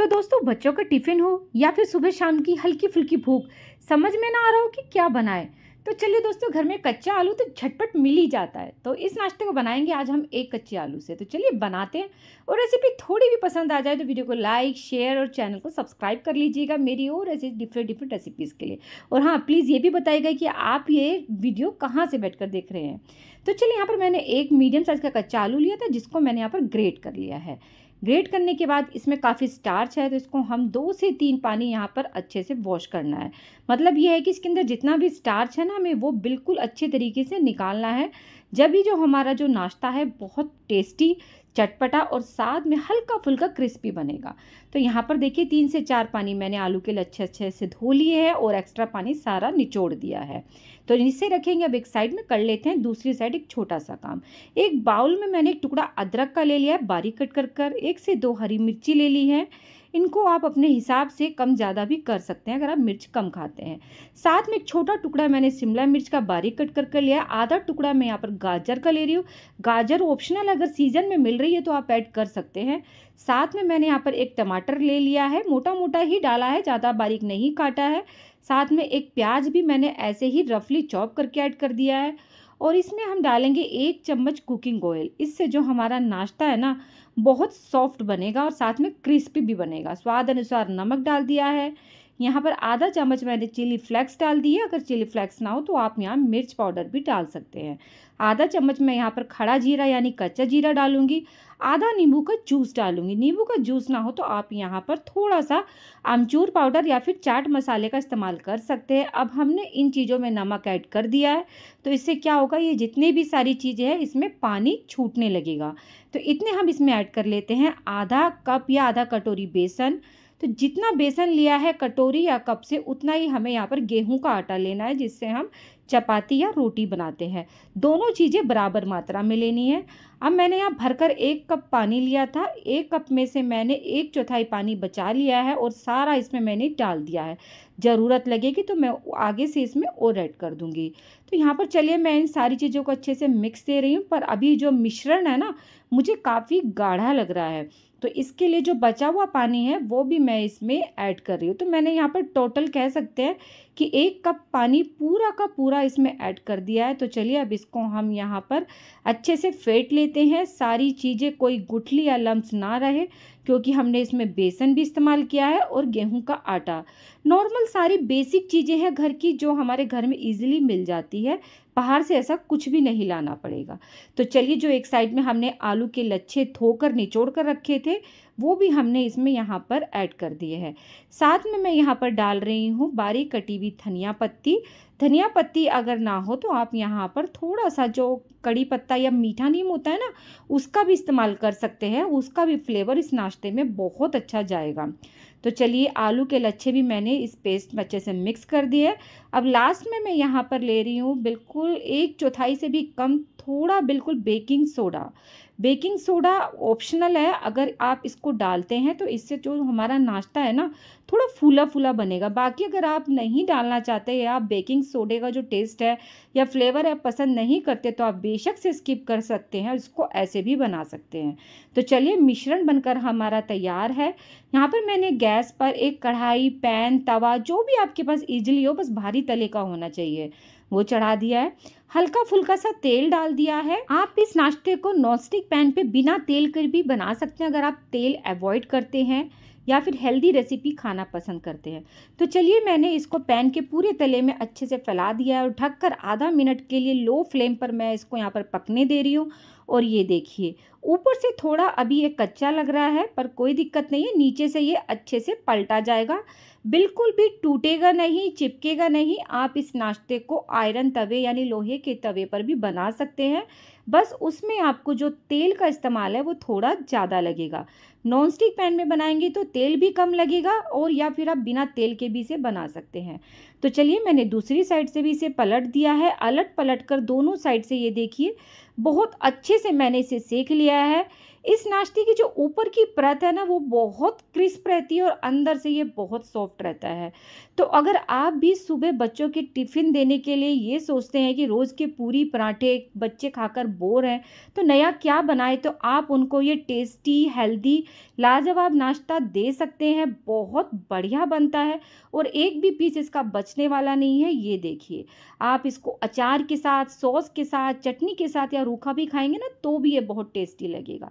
तो दोस्तों बच्चों का टिफ़िन हो या फिर सुबह शाम की हल्की फुल्की भूख समझ में ना आ रहा हो कि क्या बनाए तो चलिए दोस्तों घर में कच्चा आलू तो झटपट मिल ही जाता है तो इस नाश्ते को बनाएंगे आज हम एक कच्चे आलू से तो चलिए बनाते हैं और रेसिपी थोड़ी भी पसंद आ जाए तो वीडियो को लाइक शेयर और चैनल को सब्सक्राइब कर लीजिएगा मेरी और ऐसे डिफरेंट डिफरेंट रेसिपीज़ के लिए और हाँ प्लीज़ ये भी बताइएगा कि आप ये वीडियो कहाँ से बैठ कर देख रहे हैं तो चलिए यहाँ पर मैंने एक मीडियम साइज़ का कच्चा आलू लिया था जिसको मैंने यहाँ पर ग्रेट कर लिया है ग्रेट करने के बाद इसमें काफ़ी स्टार्च है तो इसको हम दो से तीन पानी यहाँ पर अच्छे से वॉश करना है मतलब ये है कि इसके अंदर जितना भी स्टार्च है ना हमें वो बिल्कुल अच्छे तरीके से निकालना है जब ही जो हमारा जो नाश्ता है बहुत टेस्टी चटपटा और साथ में हल्का फुल्का क्रिस्पी बनेगा तो यहाँ पर देखिए तीन से चार पानी मैंने आलू के लच्छे अच्छे से धो लिए हैं और एक्स्ट्रा पानी सारा निचोड़ दिया है तो इसे रखेंगे अब एक साइड में कर लेते हैं दूसरी साइड एक छोटा सा काम एक बाउल में मैंने एक टुकड़ा अदरक का ले लिया है बारीक कट कर कर एक से दो हरी मिर्ची ले ली है इनको आप अपने हिसाब से कम ज़्यादा भी कर सकते हैं अगर आप मिर्च कम खाते हैं साथ में एक छोटा टुकड़ा मैंने शिमला मिर्च का बारीक कट करके लिया आधा टुकड़ा मैं यहाँ पर गाजर का ले रही हूँ गाजर ऑप्शनल अगर सीजन में मिल रही है तो आप ऐड कर सकते हैं साथ में मैंने यहाँ पर एक टमाटर ले लिया है मोटा मोटा ही डाला है ज़्यादा बारीक नहीं काटा है साथ में एक प्याज भी मैंने ऐसे ही रफली चॉप करके ऐड कर दिया है और इसमें हम डालेंगे एक चम्मच कुकिंग ऑयल इससे जो हमारा नाश्ता है ना बहुत सॉफ्ट बनेगा और साथ में क्रिस्पी भी बनेगा स्वाद अनुसार नमक डाल दिया है यहाँ पर आधा चम्मच मैंने चिली फ्लेक्स डाल दी है अगर चिली फ्लेक्स ना हो तो आप यहाँ मिर्च पाउडर भी डाल सकते हैं आधा चम्मच मैं यहाँ पर खड़ा जीरा यानी कच्चा जीरा डालूंगी आधा नींबू का जूस डालूंगी नींबू का जूस ना हो तो आप यहाँ पर थोड़ा सा आमचूर पाउडर या फिर चाट मसाले का इस्तेमाल कर सकते हैं अब हमने इन चीज़ों में नमक ऐड कर दिया है तो इससे क्या होगा ये जितनी भी सारी चीज़ें हैं इसमें पानी छूटने लगेगा तो इतने हम इसमें ऐड कर लेते हैं आधा कप या आधा कटोरी बेसन तो जितना बेसन लिया है कटोरी या कप से उतना ही हमें यहाँ पर गेहूं का आटा लेना है जिससे हम चपाती या रोटी बनाते हैं दोनों चीज़ें बराबर मात्रा में लेनी है अब मैंने यहाँ भरकर एक कप पानी लिया था एक कप में से मैंने एक चौथाई पानी बचा लिया है और सारा इसमें मैंने डाल दिया है ज़रूरत लगेगी तो मैं आगे से इसमें और ऐड कर दूँगी तो यहाँ पर चलिए मैं इन सारी चीज़ों को अच्छे से मिक्स दे रही हूँ पर अभी जो मिश्रण है ना मुझे काफ़ी गाढ़ा लग रहा है तो इसके लिए जो बचा हुआ पानी है वो भी मैं इसमें ऐड कर रही हूँ तो मैंने यहाँ पर टोटल कह सकते हैं कि एक कप पानी पूरा का पूरा इसमें ऐड कर दिया है तो चलिए अब इसको हम यहाँ पर अच्छे से फेंट लेते हैं सारी चीज़ें कोई गुठली या लम्ब ना रहे क्योंकि हमने इसमें बेसन भी इस्तेमाल किया है और गेहूं का आटा नॉर्मल सारी बेसिक चीज़ें हैं घर की जो हमारे घर में इजीली मिल जाती है बाहर से ऐसा कुछ भी नहीं लाना पड़ेगा तो चलिए जो एक साइड में हमने आलू के लच्छे धोकर निचोड़ कर रखे थे वो भी हमने इसमें यहाँ पर ऐड कर दिए हैं साथ में मैं यहाँ पर डाल रही हूँ बारीक कटी हुई धनिया पत्ती धनिया पत्ती अगर ना हो तो आप यहाँ पर थोड़ा सा जो कड़ी पत्ता या मीठा नीम होता है ना उसका भी इस्तेमाल कर सकते हैं उसका भी फ्लेवर इस नाश्ते में बहुत अच्छा जाएगा तो चलिए आलू के लच्छे भी मैंने इस पेस्ट में अच्छे से मिक्स कर दिए अब लास्ट में मैं यहाँ पर ले रही हूँ बिल्कुल बिल्कुल एक चौथाई से भी कम थोड़ा बिल्कुल baking soda baking soda optional है अगर आप इसको डालते हैं तो इससे जो हमारा नाश्ता है ना थोड़ा फूला फूला बनेगा बाकी अगर आप नहीं डालना चाहते या आप बेकिंग सोडे का जो टेस्ट है या फ्लेवर है पसंद नहीं करते तो आप बेशक से स्किप कर सकते हैं और इसको ऐसे भी बना सकते हैं तो चलिए मिश्रण बनकर हमारा तैयार है यहाँ पर मैंने गैस पर एक कढ़ाई पैन तवा जो भी आपके पास ईजिली हो बस भारी तले का होना चाहिए वो चढ़ा दिया है हल्का फुल्का सा तेल डाल दिया है आप इस नाश्ते को नॉनस्टिक पैन पे बिना तेल कर भी बना सकते हैं अगर आप तेल अवॉइड करते हैं या फिर हेल्दी रेसिपी खाना पसंद करते हैं तो चलिए मैंने इसको पैन के पूरे तले में अच्छे से फैला दिया है और ढककर आधा मिनट के लिए लो फ्लेम पर मैं इसको यहाँ पर पकने दे रही हूँ और ये देखिए ऊपर से थोड़ा अभी ये कच्चा लग रहा है पर कोई दिक्कत नहीं है नीचे से ये अच्छे से पलटा जाएगा बिल्कुल भी टूटेगा नहीं चिपकेगा नहीं आप इस नाश्ते को आयरन तवे यानी लोहे के तवे पर भी बना सकते हैं बस उसमें आपको जो तेल का इस्तेमाल है वो थोड़ा ज़्यादा लगेगा नॉन स्टिक पैन में बनाएंगे तो तेल भी कम लगेगा और या फिर आप बिना तेल के भी इसे बना सकते हैं तो चलिए मैंने दूसरी साइड से भी इसे पलट दिया है अलट पलट कर दोनों साइड से ये देखिए बहुत अच्छे से मैंने इसे सीख लिया है इस नाश्ते की जो ऊपर की परत है ना वो बहुत क्रिस्प रहती है और अंदर से ये बहुत सॉफ्ट रहता है तो अगर आप भी सुबह बच्चों के टिफ़िन देने के लिए ये सोचते हैं कि रोज़ के पूरी पराठे बच्चे खाकर बोर हैं तो नया क्या बनाए तो आप उनको ये टेस्टी हेल्दी लाजवाब नाश्ता दे सकते हैं बहुत बढ़िया बनता है और एक भी पीस इसका बचने वाला नहीं है ये देखिए आप इसको अचार के साथ सॉस के साथ चटनी के साथ या रूखा भी खाएंगे ना तो भी ये बहुत टेस्टी लगेगा